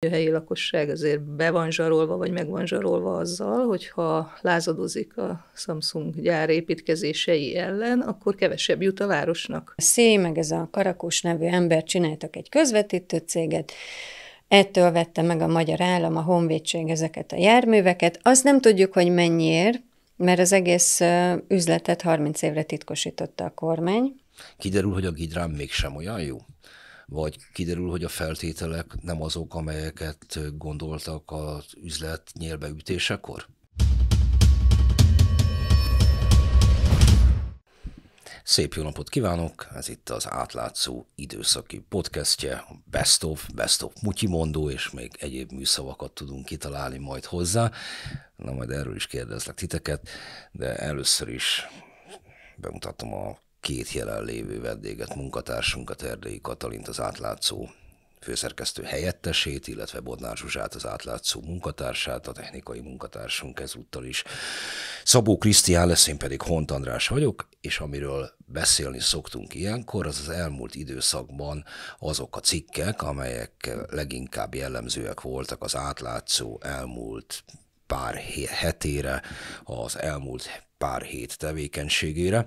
A helyi lakosság azért be van zsarolva, vagy meg van zsarolva azzal, hogyha lázadozik a Samsung gyár építkezései ellen, akkor kevesebb jut a városnak. A Szé, meg ez a karakos nevű ember csináltak egy közvetítő céget, Ettől vette meg a magyar állam, a honvédség ezeket a járműveket. Azt nem tudjuk, hogy mennyiért, mert az egész üzletet 30 évre titkosította a kormány. Kiderül, hogy a gidrám mégsem olyan jó vagy kiderül, hogy a feltételek nem azok, amelyeket gondoltak az üzlet nyélbeütésekor? Szép jó napot kívánok! Ez itt az átlátszó időszaki podcastje, a Best of, Best of Mondó, és még egyéb műszavakat tudunk kitalálni majd hozzá. Na majd erről is kérdezlek titeket, de először is bemutatom a két jelenlévő vendéget, munkatársunkat, Erdélyi Katalint, az átlátszó főszerkesztő helyettesét, illetve Bodnár Zsuzsát, az átlátszó munkatársát, a technikai munkatársunk ezúttal is. Szabó Krisztián lesz, én pedig Hont András vagyok, és amiről beszélni szoktunk ilyenkor, az az elmúlt időszakban azok a cikkek, amelyek leginkább jellemzőek voltak az átlátszó elmúlt pár hetére, az elmúlt pár hét tevékenységére,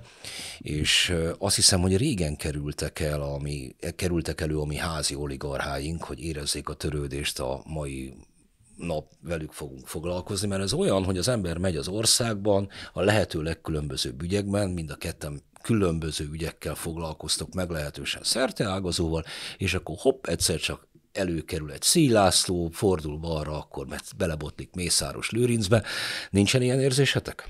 és azt hiszem, hogy régen kerültek, el a mi, kerültek elő a mi házi oligarcháink, hogy érezzék a törődést a mai nap velük fogunk foglalkozni, mert ez olyan, hogy az ember megy az országban a lehető legkülönbözőbb ügyekben, mind a ketten különböző ügyekkel foglalkoztok meglehetősen szerteágazóval, és akkor hopp, egyszer csak előkerül egy Szílászló, fordul balra, akkor belebotlik Mészáros Lőrincbe. Nincsen ilyen érzésetek?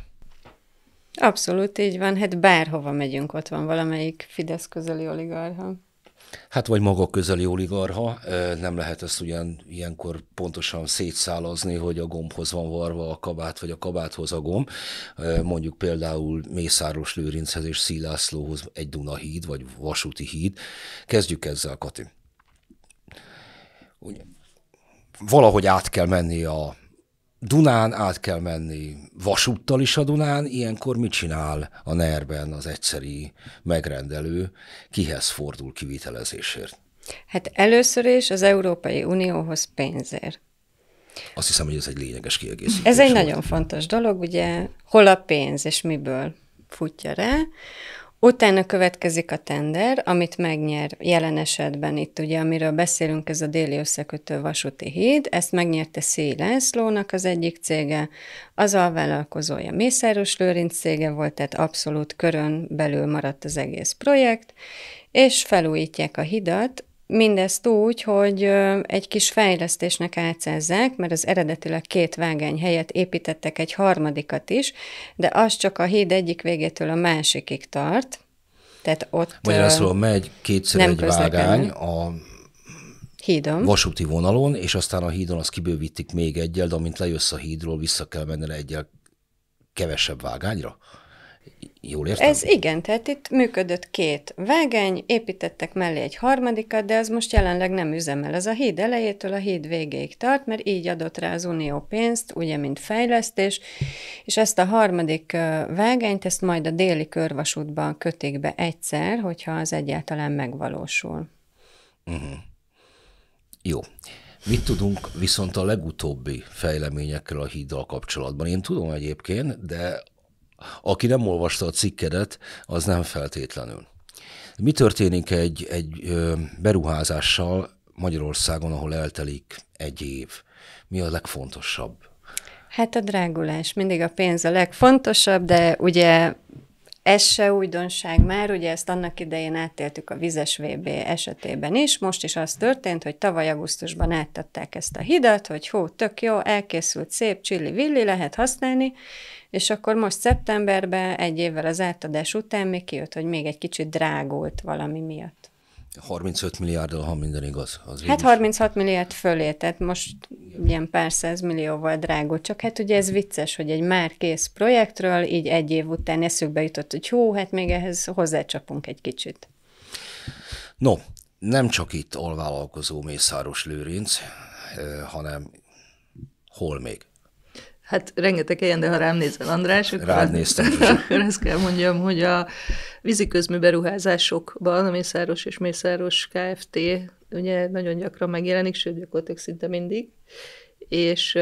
Abszolút így van, hát bárhova megyünk, ott van valamelyik Fidesz közeli oligarha. Hát vagy maga közeli oligarha, nem lehet ezt ugyan ilyenkor pontosan szétszálazni, hogy a gombhoz van varva a kabát, vagy a kabáthoz a gomb. Mondjuk például Mészáros Lőrinchez és Szilászlóhoz egy Dunahíd, vagy Vasúti híd. Kezdjük ezzel, Kati hogy valahogy át kell menni a Dunán, át kell menni vasúttal is a Dunán, ilyenkor mit csinál a nerben az egyszeri megrendelő, kihez fordul kivitelezésért? Hát először is az Európai Unióhoz pénzért. Azt hiszem, hogy ez egy lényeges kiegészítés. Ez egy volt. nagyon fontos dolog, ugye hol a pénz és miből futja rá. Utána következik a tender, amit megnyer jelen esetben itt ugye, amiről beszélünk, ez a déli összekötő vasúti híd, ezt megnyerte Szélenszlónak az egyik cége, az alvállalkozója Mészáros Lőrinc cége volt, tehát abszolút körön belül maradt az egész projekt, és felújítják a hidat, Mindezt úgy, hogy egy kis fejlesztésnek átszázzák, mert az eredetileg két vágány helyett építettek egy harmadikat is, de az csak a híd egyik végétől a másikig tart, tehát ott... Magyarán szóval megy kétszer egy vágány a Hídon. Vasúti vonalon, és aztán a hídon azt kibővítik még egyel, de amint lejössz a hídról, vissza kell menned egyel kevesebb vágányra? Jól értem? Ez igen, tehát itt működött két vágány, építettek mellé egy harmadikat, de az most jelenleg nem üzemel. Ez a híd elejétől a híd végéig tart, mert így adott rá az Unió pénzt, ugye, mint fejlesztés, és ezt a harmadik vágányt, ezt majd a déli körvasútban kötik be egyszer, hogyha az egyáltalán megvalósul. Uh-huh. Jó. Mit tudunk viszont a legutóbbi fejleményekről a híddal kapcsolatban? Én tudom egyébként, de aki nem olvasta a cikkedet, az nem feltétlenül. Mi történik egy, egy beruházással Magyarországon, ahol eltelik egy év? Mi a legfontosabb? Hát a drágulás, mindig a pénz a legfontosabb, de ugye ez se újdonság már, ugye ezt annak idején átéltük a vizes VB esetében is, most is az történt, hogy tavaly augusztusban áttatták ezt a hidat, hogy hó, tök jó, elkészült, szép, csilli-villi, lehet használni, és akkor most szeptemberben, egy évvel az átadás után még kijött, hogy még egy kicsit drágult valami miatt. 35 milliárd, ha minden igaz. Az hát 36 milliárd fölé, tehát most ilyen pár száz millióval drágó. Csak hát ugye ez vicces, hogy egy már kész projektről így egy év után eszükbe jutott, hogy hú, hát még ehhez hozzácsapunk egy kicsit. No, nem csak itt alvállalkozó Mészáros Lőrinc, eh, hanem hol még? Hát rengeteg helyen, de ha rám nézel, András, akkor, Rád néztem, akkor ezt kell mondjam, hogy a víziközmű beruházásokban a Mészáros és Mészáros Kft. ugye nagyon gyakran megjelenik, sőt gyakorlatilag szinte mindig, és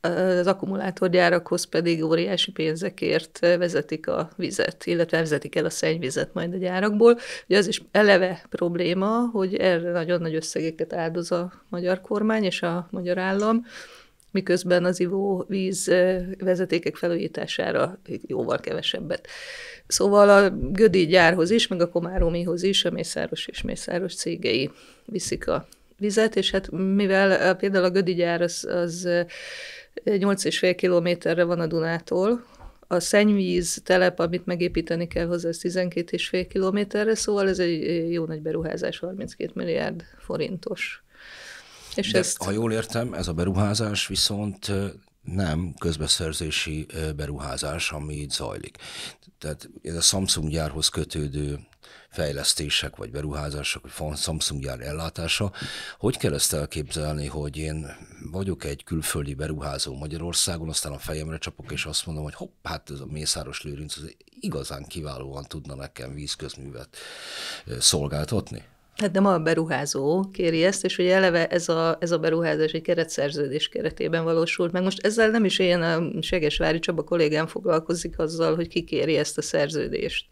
az akkumulátorgyárakhoz pedig óriási pénzekért vezetik a vizet, illetve vezetik el a szennyvizet majd a gyárakból. Ugye az is eleve probléma, hogy erre nagyon nagy összegeket áldoz a magyar kormány és a magyar állam, miközben az ivóvíz vezetékek felújítására jóval kevesebbet. Szóval a Gödi gyárhoz is, meg a Komáromihoz is, a Mészáros és Mészáros cégei viszik a vizet, és hát mivel például a Gödi gyár az, az 8,5 kilométerre van a Dunától, a szennyvíz telep, amit megépíteni kell hozzá, az 12,5 kilométerre, szóval ez egy jó nagy beruházás, 32 milliárd forintos és De ezt... ha jól értem, ez a beruházás viszont nem közbeszerzési beruházás, ami itt zajlik. Tehát ez a Samsung gyárhoz kötődő fejlesztések vagy beruházások, vagy Samsung gyár ellátása. Hogy kell ezt elképzelni, hogy én vagyok egy külföldi beruházó Magyarországon, aztán a fejemre csapok, és azt mondom, hogy hopp, hát ez a Mészáros Lőrinc az igazán kiválóan tudna nekem vízközművet szolgáltatni? Hát nem a beruházó kéri ezt, és ugye eleve ez a, ez a beruházás egy keretszerződés keretében valósult meg. Most ezzel nem is ilyen a Segesvári Csaba kollégám foglalkozik azzal, hogy ki kéri ezt a szerződést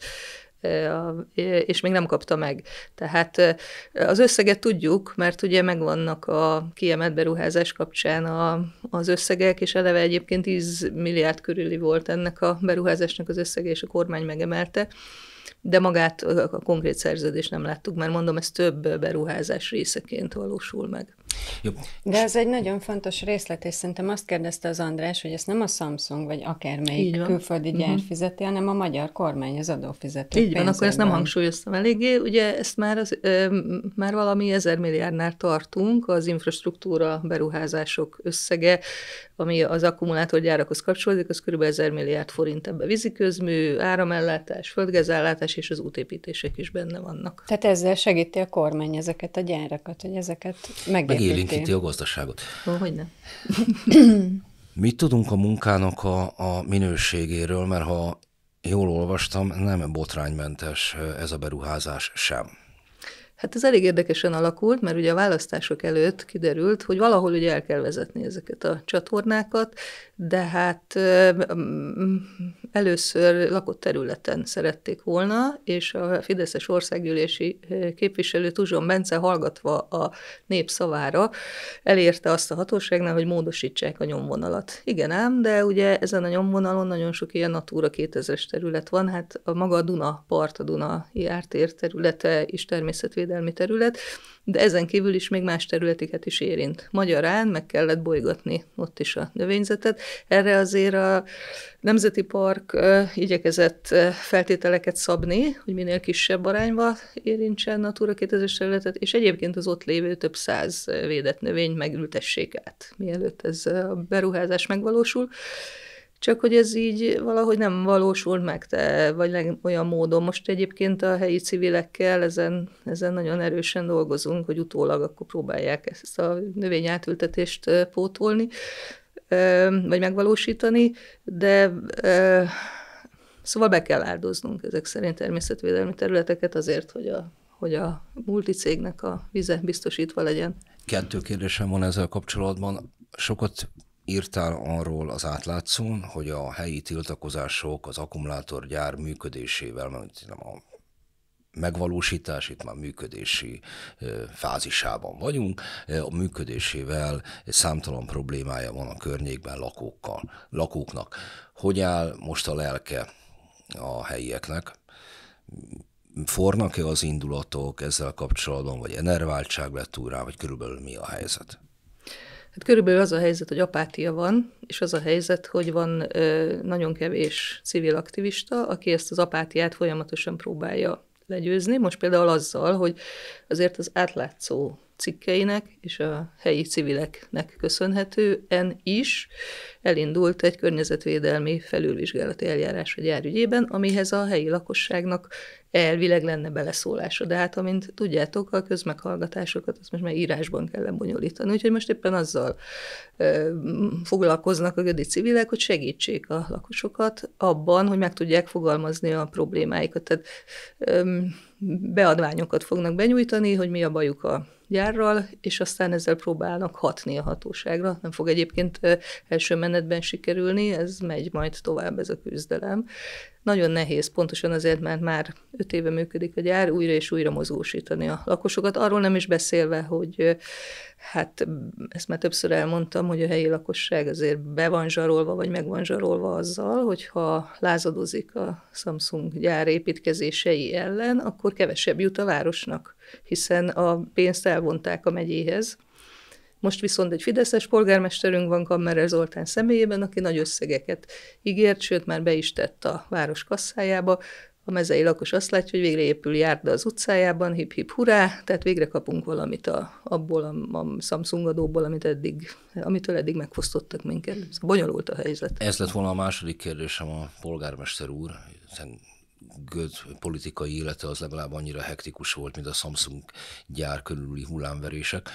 és még nem kapta meg. Tehát az összeget tudjuk, mert ugye megvannak a kiemelt beruházás kapcsán a, az összegek, és eleve egyébként 10 milliárd körüli volt ennek a beruházásnak az összege, és a kormány megemelte de magát a konkrét szerződést nem láttuk, mert mondom, ez több beruházás részeként valósul meg. Jó. De ez egy nagyon fontos részlet, és szerintem azt kérdezte az András, hogy ezt nem a Samsung vagy akármelyik külföldi mhm. gyár uh-huh. fizeti, hanem a magyar kormány az adófizető. Így van, akkor ezt nem hangsúlyoztam eléggé. Ugye ezt már, az, ö, már valami ezer milliárdnál tartunk, az infrastruktúra beruházások összege, ami az akkumulátorgyárakhoz kapcsolódik, az kb. ezer milliárd forint ebbe víziközmű, áramellátás, földgázellátás és az útépítések is benne vannak. Tehát ezzel segíti a kormány ezeket a gyárakat, hogy ezeket meg megélénkíti a gazdaságot. Ó, hogy Mit tudunk a munkának a, a minőségéről, mert ha jól olvastam, nem botránymentes ez a beruházás sem. Hát ez elég érdekesen alakult, mert ugye a választások előtt kiderült, hogy valahol ugye el kell vezetni ezeket a csatornákat, de hát mm, először lakott területen szerették volna, és a Fideszes országgyűlési képviselő Tuzson Bence hallgatva a népszavára elérte azt a hatóságnál, hogy módosítsák a nyomvonalat. Igen ám, de ugye ezen a nyomvonalon nagyon sok ilyen Natura 2000-es terület van, hát a maga a Duna part, a Duna jártér területe is természetvédelmi kereskedelmi terület, de ezen kívül is még más területeket is érint. Magyarán meg kellett bolygatni ott is a növényzetet. Erre azért a Nemzeti Park igyekezett feltételeket szabni, hogy minél kisebb arányba érintsen Natura 2000-es területet, és egyébként az ott lévő több száz védett növény megültessék át, mielőtt ez a beruházás megvalósul csak hogy ez így valahogy nem valósul meg, te, vagy olyan módon. Most egyébként a helyi civilekkel ezen, ezen nagyon erősen dolgozunk, hogy utólag akkor próbálják ezt a növényátültetést pótolni, vagy megvalósítani, de szóval be kell áldoznunk ezek szerint természetvédelmi területeket azért, hogy a, hogy a multicégnek a vize biztosítva legyen. Kettő kérdésem van ezzel kapcsolatban. Sokat Írtál arról az átlátszón, hogy a helyi tiltakozások az akkumulátorgyár működésével, mert a megvalósítás, itt már működési fázisában vagyunk, a működésével számtalan problémája van a környékben lakókkal, lakóknak. Hogy áll most a lelke a helyieknek? Fornak-e az indulatok ezzel kapcsolatban, vagy enerváltság lett rá, vagy körülbelül mi a helyzet? Hát körülbelül az a helyzet, hogy apátia van, és az a helyzet, hogy van ö, nagyon kevés civil aktivista, aki ezt az apátiát folyamatosan próbálja legyőzni. Most például azzal, hogy azért az átlátszó cikkeinek és a helyi civileknek köszönhetően is elindult egy környezetvédelmi felülvizsgálati eljárás a gyárügyében, amihez a helyi lakosságnak elvileg lenne beleszólása, de hát amint tudjátok, a közmeghallgatásokat azt most már írásban kell lebonyolítani, úgyhogy most éppen azzal ö, foglalkoznak a gödi civilek, hogy segítsék a lakosokat abban, hogy meg tudják fogalmazni a problémáikat. Tehát ö, beadványokat fognak benyújtani, hogy mi a bajuk a gyárral, és aztán ezzel próbálnak hatni a hatóságra. Nem fog egyébként első menetben sikerülni, ez megy majd tovább ez a küzdelem. Nagyon nehéz, pontosan azért, mert már öt éve működik a gyár, újra és újra mozgósítani a lakosokat. Arról nem is beszélve, hogy hát ezt már többször elmondtam, hogy a helyi lakosság azért be van zsarolva, vagy meg van zsarolva azzal, hogyha lázadozik a Samsung gyár építkezései ellen, akkor kevesebb jut a városnak, hiszen a pénzt elvonták a megyéhez, most viszont egy fideszes polgármesterünk van Kammerer Zoltán személyében, aki nagy összegeket ígért, sőt már be is tett a város kasszájába, a mezei lakos azt látja, hogy végre épül járda az utcájában, hip-hip hurrá, tehát végre kapunk valamit a, abból a, a Samsung adóból, amit eddig, amitől eddig megfosztottak minket. Ez hmm. szóval bonyolult a helyzet. Ez lett volna a második kérdésem a polgármester úr, hiszen Göt politikai élete az legalább annyira hektikus volt, mint a Samsung gyár körüli hullámverések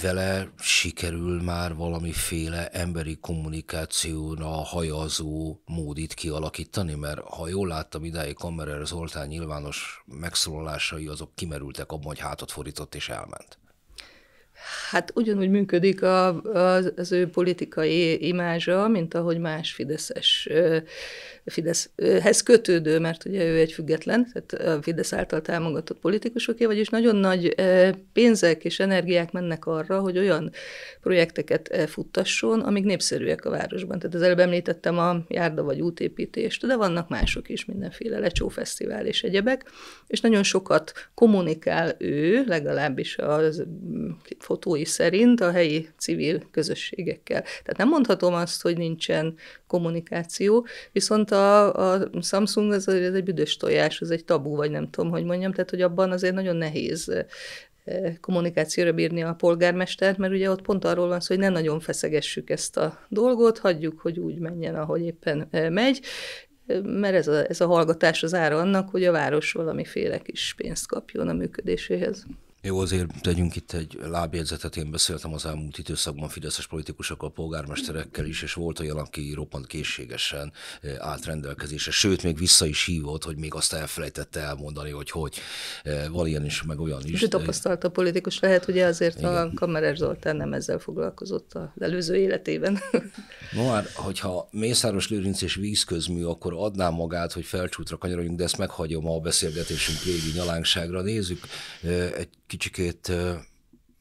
vele sikerül már valamiféle emberi kommunikációra hajazó módit kialakítani, mert ha jól láttam idáig Kammerer Zoltán nyilvános megszólalásai, azok kimerültek abban, hogy hátat fordított és elment. Hát ugyanúgy működik a, az, az ő politikai imázsa, mint ahogy más Fideszes, Fideszhez kötődő, mert ugye ő egy független, tehát a Fidesz által támogatott politikusoké, vagyis nagyon nagy pénzek és energiák mennek arra, hogy olyan projekteket futtasson, amik népszerűek a városban. Tehát az előbb említettem a járda vagy útépítést, de vannak mások is, mindenféle lecsófesztivál és egyebek, és nagyon sokat kommunikál ő, legalábbis az fotói szerint a helyi civil közösségekkel. Tehát nem mondhatom azt, hogy nincsen kommunikáció, viszont a, a Samsung az, az egy büdös tojás, az egy tabú, vagy nem tudom, hogy mondjam, tehát hogy abban azért nagyon nehéz eh, kommunikációra bírni a polgármestert, mert ugye ott pont arról van szó, hogy ne nagyon feszegessük ezt a dolgot, hagyjuk, hogy úgy menjen, ahogy éppen eh, megy, eh, mert ez a, ez a hallgatás az ára annak, hogy a város valamiféle kis pénzt kapjon a működéséhez. Jó, azért tegyünk itt egy lábjegyzetet. Én beszéltem az elmúlt időszakban fideszes politikusokkal, polgármesterekkel is, és volt olyan, aki roppant készségesen eh, állt rendelkezésre. Sőt, még vissza is hívott, hogy még azt elfelejtette elmondani, hogy hogy. Eh, van ilyen is, meg olyan is. Tapasztalt a politikus lehet, ugye azért Igen. a Kamerer Zoltán nem ezzel foglalkozott az előző életében. No, már, hát, hogyha Mészáros Lőrinc és vízközmű, akkor adná magát, hogy felcsútra kanyarodjunk, de ezt meghagyom a beszélgetésünk régi nyalánkságra. Nézzük eh, egy kicsikét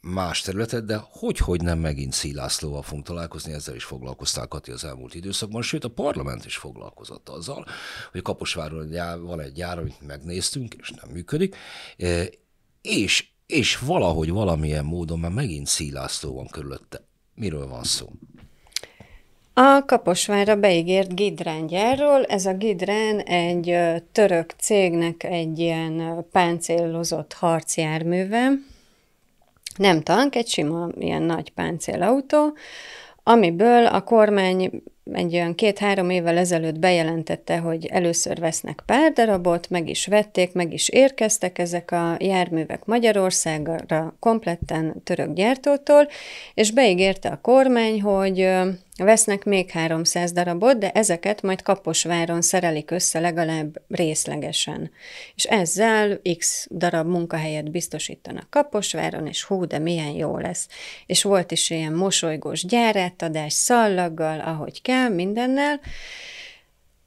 más területet, de hogy, hogy nem megint Szilászlóval fogunk találkozni, ezzel is foglalkoztál Kati az elmúlt időszakban, sőt a parlament is foglalkozott azzal, hogy Kaposváron van egy gyár, amit megnéztünk, és nem működik, és, és valahogy valamilyen módon már megint Szilászló van körülötte. Miről van szó? A Kaposvára beígért Gidrán gyárról, ez a Gidrán egy török cégnek egy ilyen páncélozott harcjárműve, nem tank, egy sima ilyen nagy páncélautó, amiből a kormány egy olyan két-három évvel ezelőtt bejelentette, hogy először vesznek pár darabot, meg is vették, meg is érkeztek ezek a járművek Magyarországra kompletten török gyártótól, és beígérte a kormány, hogy vesznek még 300 darabot, de ezeket majd Kaposváron szerelik össze legalább részlegesen. És ezzel x darab munkahelyet biztosítanak Kaposváron, és hú, de milyen jó lesz. És volt is ilyen mosolygós gyárátadás szallaggal, ahogy kell, pénzzel, mindennel,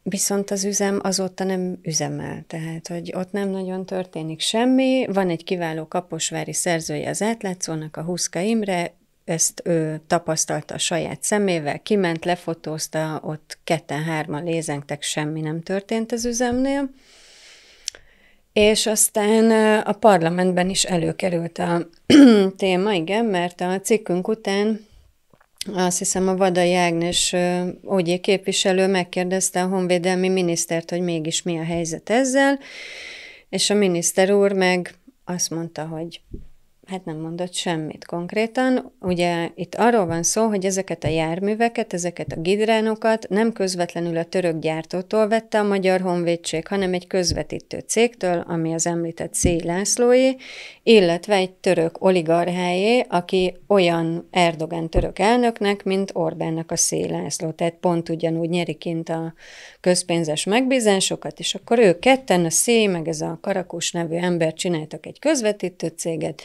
Viszont az üzem azóta nem üzemel, tehát hogy ott nem nagyon történik semmi. Van egy kiváló kaposvári szerzője az átlátszónak, a Huszka Imre, ezt ő tapasztalta a saját szemével, kiment, lefotózta, ott ketten-hárman lézengtek, semmi nem történt az üzemnél. És aztán a parlamentben is előkerült a téma, igen, mert a cikkünk után azt hiszem a Vada Jágnes Ógyi képviselő megkérdezte a honvédelmi minisztert, hogy mégis mi a helyzet ezzel, és a miniszter úr meg azt mondta, hogy hát nem mondott semmit konkrétan. Ugye itt arról van szó, hogy ezeket a járműveket, ezeket a gidránokat nem közvetlenül a török gyártótól vette a Magyar Honvédség, hanem egy közvetítő cégtől, ami az említett C. Lászlói, illetve egy török oligarchájé, aki olyan Erdogan török elnöknek, mint Orbánnak a C. László. Tehát pont ugyanúgy nyeri kint a közpénzes megbízásokat, és akkor ők ketten, a C. meg ez a Karakus nevű ember csináltak egy közvetítő céget,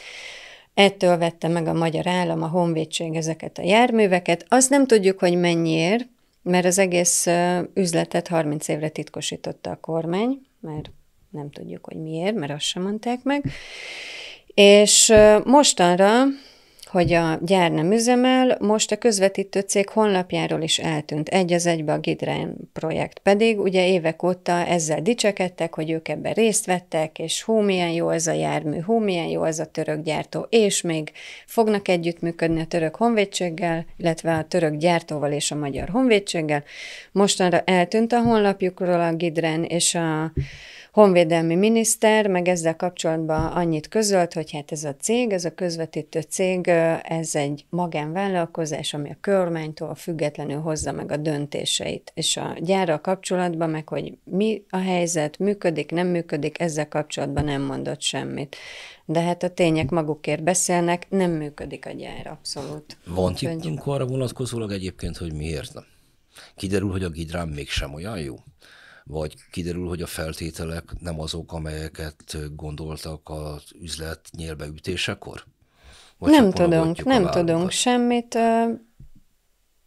Ettől vette meg a magyar állam, a honvédség ezeket a járműveket. Azt nem tudjuk, hogy mennyiért, mert az egész üzletet 30 évre titkosította a kormány, mert nem tudjuk, hogy miért, mert azt sem mondták meg. És mostanra hogy a gyár nem üzemel, most a közvetítő cég honlapjáról is eltűnt, egy az egybe a Gidren projekt. Pedig ugye évek óta ezzel dicsekedtek, hogy ők ebben részt vettek, és hú, milyen jó ez a jármű, hú, milyen jó ez a török gyártó, és még fognak együttműködni a török honvédséggel, illetve a török gyártóval és a magyar honvédséggel. Mostanra eltűnt a honlapjukról a Gidren és a honvédelmi miniszter, meg ezzel kapcsolatban annyit közölt, hogy hát ez a cég, ez a közvetítő cég, ez egy magánvállalkozás, ami a kormánytól függetlenül hozza meg a döntéseit. És a gyárral kapcsolatban meg, hogy mi a helyzet, működik, nem működik, ezzel kapcsolatban nem mondott semmit. De hát a tények magukért beszélnek, nem működik a gyár, abszolút. Van tippünk arra vonatkozólag egyébként, hogy miért nem? Kiderül, hogy a gidrám mégsem olyan jó vagy kiderül, hogy a feltételek nem azok, amelyeket gondoltak az üzlet nyélbeütésekor? Vagy nem tudunk, nem tudunk semmit.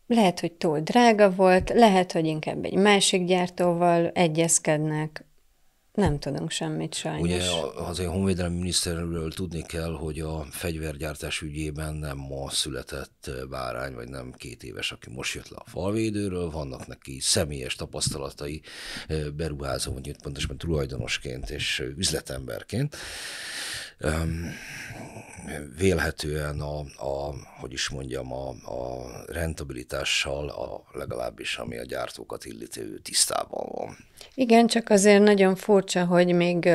Lehet, hogy túl drága volt, lehet, hogy inkább egy másik gyártóval egyezkednek, nem tudunk semmit sajnos. Ugye az én honvédelmi miniszterről tudni kell, hogy a fegyvergyártás ügyében nem ma született eh, bárány, vagy nem két éves, aki most jött le a falvédőről, vannak neki személyes tapasztalatai eh, beruházó, vagy pontosan tulajdonosként és üzletemberként. Um, vélhetően a, a, hogy is mondjam, a, a rentabilitással, a, legalábbis ami a gyártókat illető tisztában van. Igen, csak azért nagyon furcsa, hogy még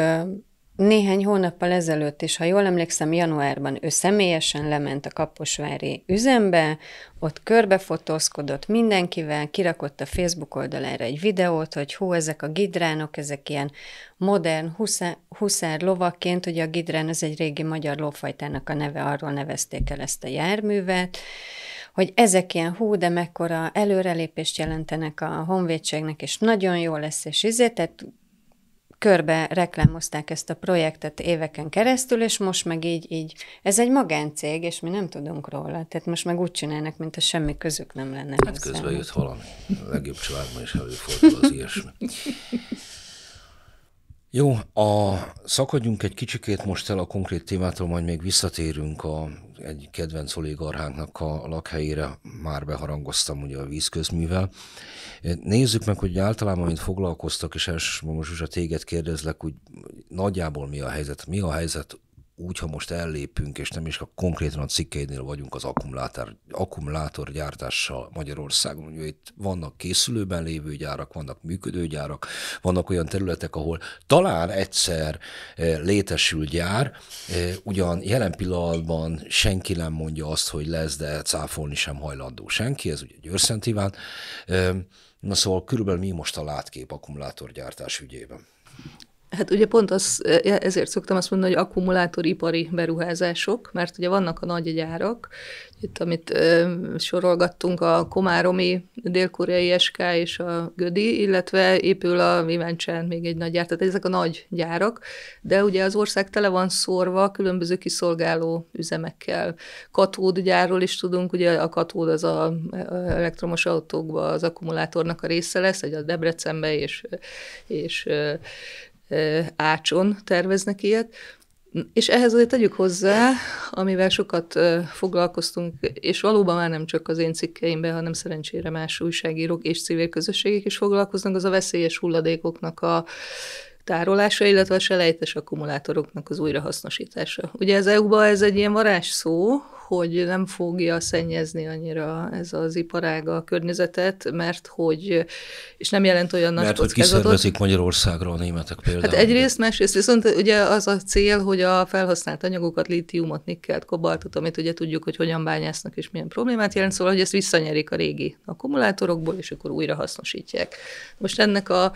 néhány hónappal ezelőtt is, ha jól emlékszem, januárban ő személyesen lement a Kaposvári üzembe, ott körbefotózkodott mindenkivel, kirakott a Facebook oldalára egy videót, hogy hú, ezek a gidránok, ezek ilyen modern huszár, huszár lovaként, ugye a gidrán az egy régi magyar lófajtának a neve, arról nevezték el ezt a járművet, hogy ezek ilyen hú, de mekkora előrelépést jelentenek a honvédségnek, és nagyon jó lesz, és izé, tehát körbe reklámozták ezt a projektet éveken keresztül, és most meg így, így, ez egy magáncég, és mi nem tudunk róla. Tehát most meg úgy csinálnak, mint a semmi közük nem lenne. Hát közben jött valami. A legjobb családban is előfordul az ilyesmi. Jó, a, szakadjunk egy kicsikét most el a konkrét témától, majd még visszatérünk a, egy kedvenc oligarchánknak a lakhelyére, már beharangoztam ugye a vízközművel. Nézzük meg, hogy általában, mint foglalkoztak, és elsősorban most is a téged kérdezlek, hogy nagyjából mi a helyzet, mi a helyzet úgy, ha most ellépünk, és nem is a konkrétan a cikkeidnél vagyunk az akkumulátor, gyártással Magyarországon, ugye itt vannak készülőben lévő gyárak, vannak működő gyárak, vannak olyan területek, ahol talán egyszer eh, létesül gyár, eh, ugyan jelen pillanatban senki nem mondja azt, hogy lesz, de cáfolni sem hajlandó senki, ez ugye Győr Szent Iván. Na szóval körülbelül mi most a látkép akkumulátorgyártás ügyében? Hát ugye pont az, e, e, ezért szoktam azt mondani, hogy akkumulátoripari beruházások, mert ugye vannak a nagy gyárak, itt amit ö, e, sorolgattunk, a Komáromi, dél-koreai SK és a Gödi, illetve épül a Vivencsán még egy nagy gyár, tehát ezek a nagy gyárak, de ugye az ország tele van szórva különböző kiszolgáló üzemekkel. gyárról is tudunk, ugye a katód az a, a elektromos autókban az akkumulátornak a része lesz, egy a Debrecenbe és, és ácson terveznek ilyet, és ehhez azért tegyük hozzá, amivel sokat foglalkoztunk, és valóban már nem csak az én cikkeimben, hanem szerencsére más újságírók és civil közösségek is foglalkoznak, az a veszélyes hulladékoknak a tárolása, illetve a selejtes akkumulátoroknak az újrahasznosítása. Ugye az EU-ban ez egy ilyen varázsszó, hogy nem fogja szennyezni annyira ez az iparága a környezetet, mert hogy, és nem jelent olyan mert nagy kockázatot. Mert hogy kiszervezik Magyarországra a németek például. Hát egyrészt, másrészt viszont ugye az a cél, hogy a felhasznált anyagokat, lítiumot, nikkelt, kobaltot, amit ugye tudjuk, hogy hogyan bányásznak és milyen problémát jelent, szóval, hogy ezt visszanyerik a régi akkumulátorokból, és akkor újra hasznosítják. Most ennek a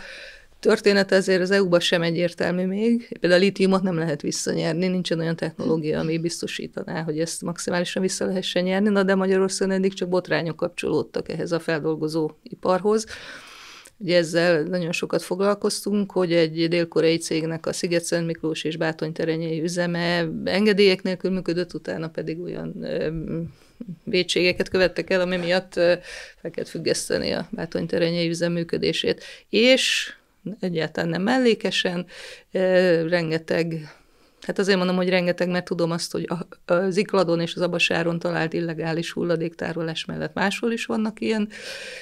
történet azért az EU-ban sem egyértelmű még. Például a litiumot nem lehet visszanyerni, nincsen olyan technológia, ami biztosítaná, hogy ezt maximálisan vissza lehessen nyerni, na de Magyarországon eddig csak botrányok kapcsolódtak ehhez a feldolgozó iparhoz. Ugye ezzel nagyon sokat foglalkoztunk, hogy egy dél-koreai cégnek a sziget Miklós és Bátony terenyei üzeme engedélyek nélkül működött, utána pedig olyan vétségeket követtek el, ami miatt fel kellett függeszteni a Bátony terenyei üzem működését. És egyáltalán nem mellékesen, rengeteg Hát azért mondom, hogy rengeteg, mert tudom azt, hogy az Ikladon és az Abasáron talált illegális hulladéktárolás mellett máshol is vannak ilyen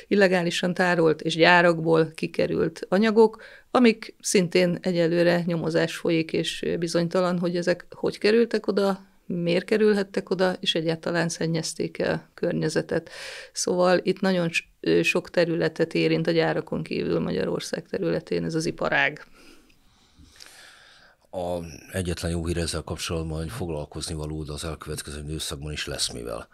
illegálisan tárolt és gyárakból kikerült anyagok, amik szintén egyelőre nyomozás folyik, és bizonytalan, hogy ezek hogy kerültek oda, miért kerülhettek oda, és egyáltalán szennyezték el környezetet. Szóval itt nagyon sok területet érint a gyárakon kívül Magyarország területén ez az iparág. A egyetlen jó hír ezzel kapcsolatban, hogy foglalkozni való, az elkövetkező időszakban is lesz mivel.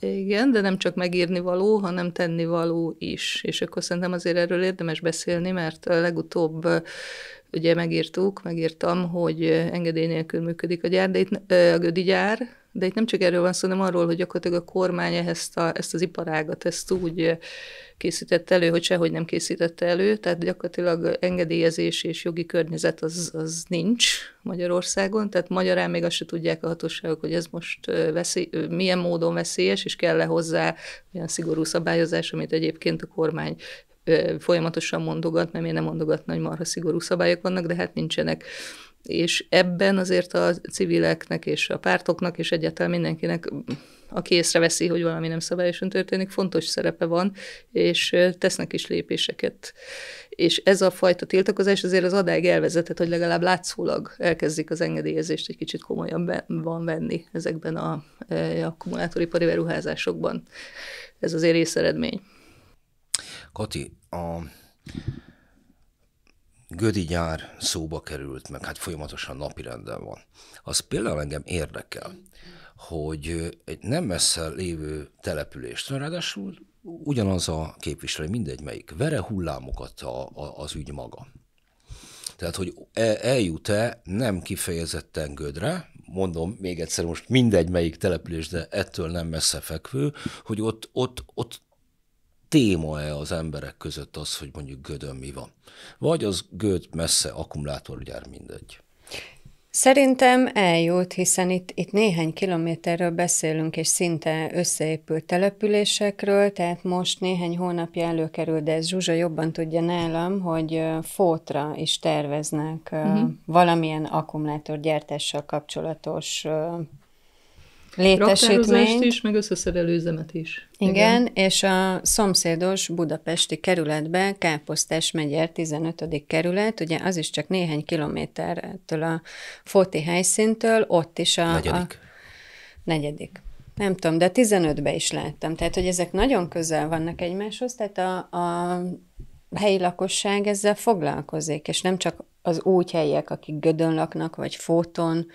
Igen, de nem csak megírni való, hanem tenni való is. És akkor szerintem azért erről érdemes beszélni, mert a legutóbb ugye megírtuk, megírtam, hogy engedély nélkül működik a gyár, de itt, a Gödi gyár, de itt nem csak erről van szó, hanem arról, hogy gyakorlatilag a kormány ezt, a, ezt az iparágat, ezt úgy készített elő, hogy sehogy nem készítette elő, tehát gyakorlatilag engedélyezés és jogi környezet az, az nincs Magyarországon, tehát magyarán még azt se tudják a hatóságok, hogy ez most veszély, milyen módon veszélyes, és kell-e hozzá olyan szigorú szabályozás, amit egyébként a kormány folyamatosan mondogat, mert én nem mondogat hogy marha szigorú szabályok vannak, de hát nincsenek. És ebben azért a civileknek és a pártoknak és egyáltalán mindenkinek, aki észreveszi, hogy valami nem szabályosan történik, fontos szerepe van, és tesznek is lépéseket. És ez a fajta tiltakozás azért az adáig elvezetett, hogy legalább látszólag elkezdik az engedélyezést egy kicsit komolyabban venni ezekben a e, akkumulátoripari beruházásokban. Ez azért részeredmény. Kati, a Gödi gyár szóba került, meg hát folyamatosan napirenden van. Az például engem érdekel, hogy egy nem messze lévő települést, ráadásul ugyanaz a képviselő, mindegy melyik, vere hullámokat a, a, az ügy maga. Tehát, hogy e, eljut-e nem kifejezetten Gödre, mondom még egyszer most mindegy melyik település, de ettől nem messze fekvő, hogy ott, ott, ott téma-e az emberek között az, hogy mondjuk gödön mi van? Vagy az göd messze akkumulátorgyár mindegy? Szerintem eljut, hiszen itt, itt néhány kilométerről beszélünk, és szinte összeépült településekről, tehát most néhány hónapja előkerül, de ez Zsuzsa jobban tudja nálam, hogy fótra is terveznek uh-huh. valamilyen akkumulátorgyártással kapcsolatos létesítményt. is, meg összeszerelő üzemet is. Igen, Igen, és a szomszédos budapesti kerületbe, Káposztás megyer 15. kerület, ugye az is csak néhány kilométertől a Foti helyszíntől, ott is a... Negyedik. A, negyedik. Nem tudom, de 15-be is láttam. Tehát, hogy ezek nagyon közel vannak egymáshoz, tehát a, a helyi lakosság ezzel foglalkozik, és nem csak az úgy helyek, akik gödön laknak, vagy fóton,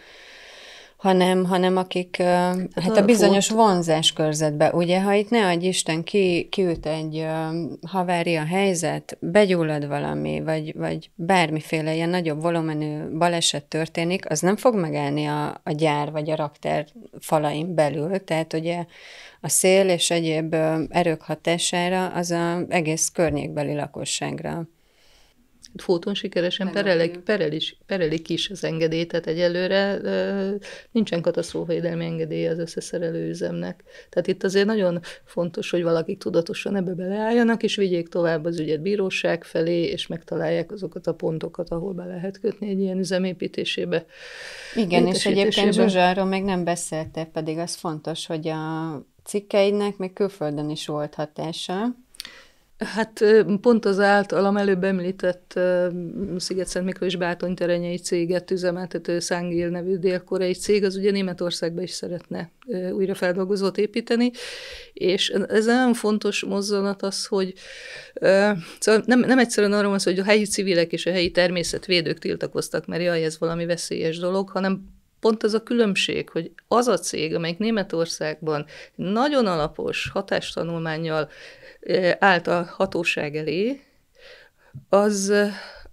hanem, hanem akik hát, hát a bizonyos vonzás körzetbe, ugye, ha itt ne adj Isten, ki, kiüt egy haveri a helyzet, begyullad valami, vagy, vagy bármiféle ilyen nagyobb volumenű baleset történik, az nem fog megállni a, a gyár vagy a rakter falain belül, tehát ugye a szél és egyéb erők hatására az a egész környékbeli lakosságra fóton sikeresen perelik, perelis, perelik is az engedélyt, tehát egyelőre nincsen katasztrófavédelmi engedélye az összeszerelő üzemnek. Tehát itt azért nagyon fontos, hogy valakik tudatosan ebbe beleálljanak, és vigyék tovább az ügyet bíróság felé, és megtalálják azokat a pontokat, ahol be lehet kötni egy ilyen üzemépítésébe. Igen, és egyébként Zsuzsa meg nem beszélte, pedig az fontos, hogy a cikkeidnek még külföldön is volt hatása, Hát pont az általam előbb említett Sziget-Szent Miklós Bátony terenyei céget üzemeltető Szángél nevű dél-koreai cég, az ugye Németországba is szeretne újra feldolgozót építeni, és ez nagyon fontos mozzanat az, hogy szóval nem, nem egyszerűen arról van szó, hogy a helyi civilek és a helyi természetvédők tiltakoztak, mert jaj, ez valami veszélyes dolog, hanem pont az a különbség, hogy az a cég, amelyik Németországban nagyon alapos hatástanulmányjal állt a hatóság elé, az,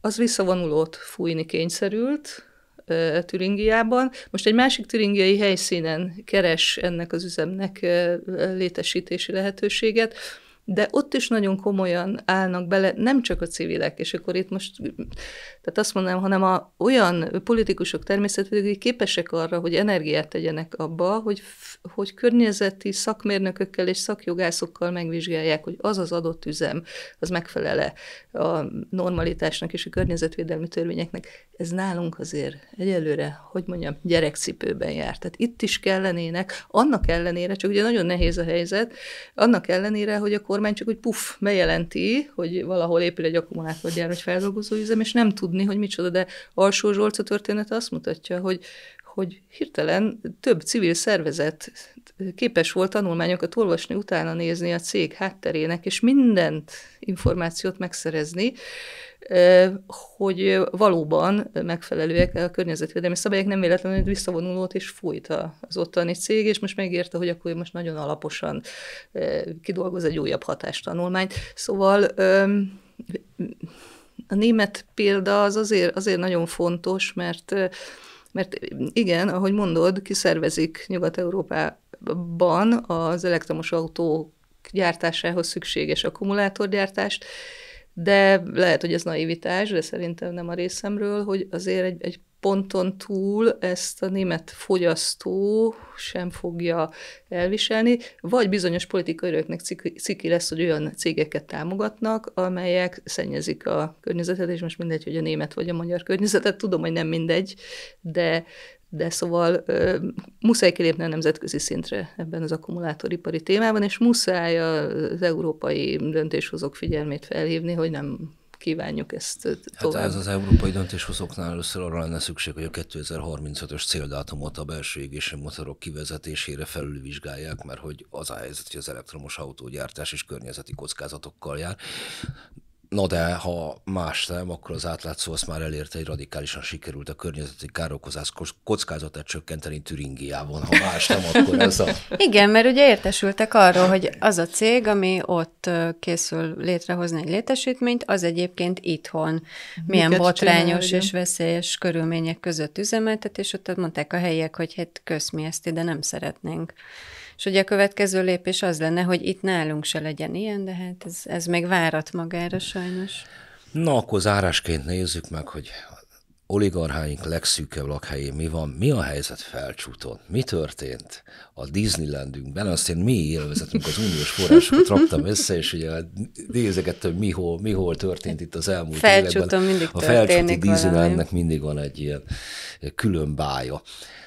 az visszavonulót fújni kényszerült Türingiában. Most egy másik türingiai helyszínen keres ennek az üzemnek létesítési lehetőséget, de ott is nagyon komolyan állnak bele, nem csak a civilek, és akkor itt most tehát azt mondanám, hanem a, olyan politikusok természetvédők képesek arra, hogy energiát tegyenek abba, hogy, hogy környezeti szakmérnökökkel és szakjogászokkal megvizsgálják, hogy az az adott üzem, az megfelele a normalitásnak és a környezetvédelmi törvényeknek. Ez nálunk azért egyelőre, hogy mondjam, gyerekcipőben jár. Tehát itt is kellenének, annak ellenére, csak ugye nagyon nehéz a helyzet, annak ellenére, hogy a kormány csak úgy puff, bejelenti, hogy valahol épül egy akkumulátorgyár, vagy feldolgozó üzem, és nem tud tudni, hogy micsoda, de Alsó Zsolca története azt mutatja, hogy, hogy hirtelen több civil szervezet képes volt tanulmányokat olvasni, utána nézni a cég hátterének, és mindent, információt megszerezni, hogy valóban megfelelőek a környezetvédelmi szabályok, nem véletlenül hogy visszavonulót és fújt az ottani cég, és most megérte, hogy akkor most nagyon alaposan kidolgoz egy újabb hatástanulmányt. Szóval a német példa az azért, azért nagyon fontos, mert mert igen, ahogy mondod, kiszervezik Nyugat-Európában az elektromos autó gyártásához szükséges akkumulátorgyártást, de lehet, hogy ez naivitás, de szerintem nem a részemről, hogy azért egy, egy ponton túl ezt a német fogyasztó sem fogja elviselni, vagy bizonyos politikai öröknek ciki, lesz, hogy olyan cégeket támogatnak, amelyek szennyezik a környezetet, és most mindegy, hogy a német vagy a magyar környezetet, tudom, hogy nem mindegy, de de szóval ö, muszáj kilépni a nemzetközi szintre ebben az akkumulátoripari témában, és muszáj az európai döntéshozók figyelmét felhívni, hogy nem kívánjuk ezt hát tovább. Hát ez az európai döntéshozóknál először arra lenne szükség, hogy a 2035-ös céldátumot a belső égési motorok kivezetésére felülvizsgálják, mert hogy az a helyzet, hogy az elektromos autógyártás is környezeti kockázatokkal jár. Na de, ha más nem, akkor az átlátszó azt már elérte, hogy radikálisan sikerült a környezeti károkozás kockázatát csökkenteni Türingiában, ha más nem, akkor ez a... Igen, mert ugye értesültek arról, hogy az a cég, ami ott készül létrehozni egy létesítményt, az egyébként itthon milyen Miket botrányos csinál, és veszélyes körülmények között üzemeltet, és ott mondták a helyiek, hogy hát kösz mi ezt ide nem szeretnénk. És ugye a következő lépés az lenne, hogy itt nálunk se legyen ilyen, de hát ez, ez még várat magára sajnos. Na, akkor zárásként nézzük meg, hogy oligarcháink legszűkebb lakhelyén mi van, mi a helyzet felcsúton, mi történt a Disneylandünkben, azt én mi élvezetünk az uniós forrásokat raktam össze, és ugye hát nézegettem, hogy mihol, mihol történt itt az elmúlt felcsúton években. Mindig a felcsúti Disneylandnek mindig van egy ilyen külön bája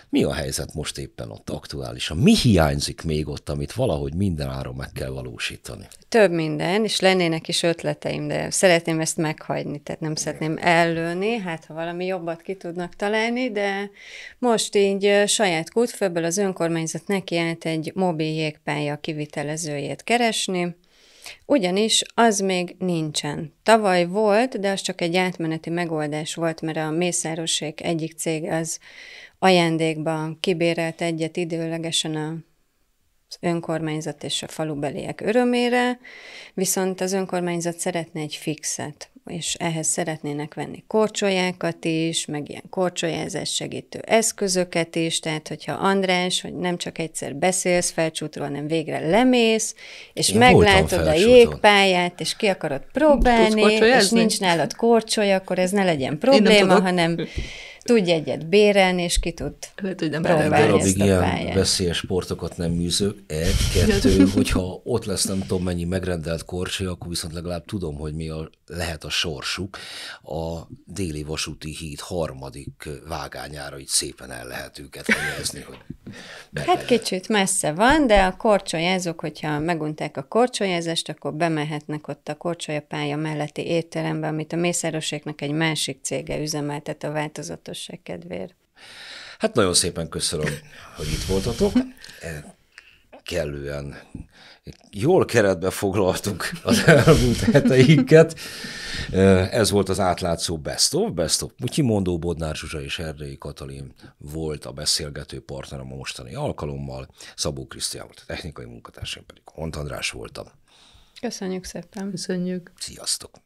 mi a helyzet most éppen ott aktuálisan? Mi hiányzik még ott, amit valahogy áron meg kell valósítani? Több minden, és lennének is ötleteim, de szeretném ezt meghagyni, tehát nem szeretném ellőni, hát ha valami jobbat ki tudnak találni, de most így saját kútfőből az önkormányzat nekiállt egy mobil jégpálya kivitelezőjét keresni, ugyanis az még nincsen. Tavaly volt, de az csak egy átmeneti megoldás volt, mert a Mészárosék egyik cég az ajándékba kibérelt egyet időlegesen a az önkormányzat és a falubeliek örömére, viszont az önkormányzat szeretne egy fixet és ehhez szeretnének venni korcsolyákat is, meg ilyen korcsolyázás segítő eszközöket is, tehát hogyha András, hogy nem csak egyszer beszélsz felcsútról, hanem végre lemész, és Én meglátod a jégpályát, és ki akarod próbálni, és nincs nálad korcsolya, akkor ez ne legyen probléma, hanem Tudj egyet bérelni, és ki tud Lehet, hogy nem darabig ilyen veszélyes sportokat nem műzök. Egy, kettő, hogyha ott lesz nem tudom mennyi megrendelt korcsi, akkor viszont legalább tudom, hogy mi a, lehet a sorsuk. A déli vasúti híd harmadik vágányára így szépen el lehet őket helyezni, hogy Hát kicsit messze van, de a korcsolyázók, hogyha megunták a korcsolyázást, akkor bemehetnek ott a korcsolyapálya melletti étterembe, amit a mészároséknak egy másik cége üzemeltet a változatos közösség kedvéért. Hát nagyon szépen köszönöm, hogy itt voltatok. E, kellően jól keretbe foglaltuk az elmúlt heteinket. E, ez volt az átlátszó Best of, Best of Mutyi Mondó, Bodnár Zsuzsa és Erdélyi Katalin volt a beszélgető partnerem a mostani alkalommal, Szabó Krisztián volt a technikai munkatársam, pedig Hont András voltam. Köszönjük szépen. Köszönjük. Sziasztok.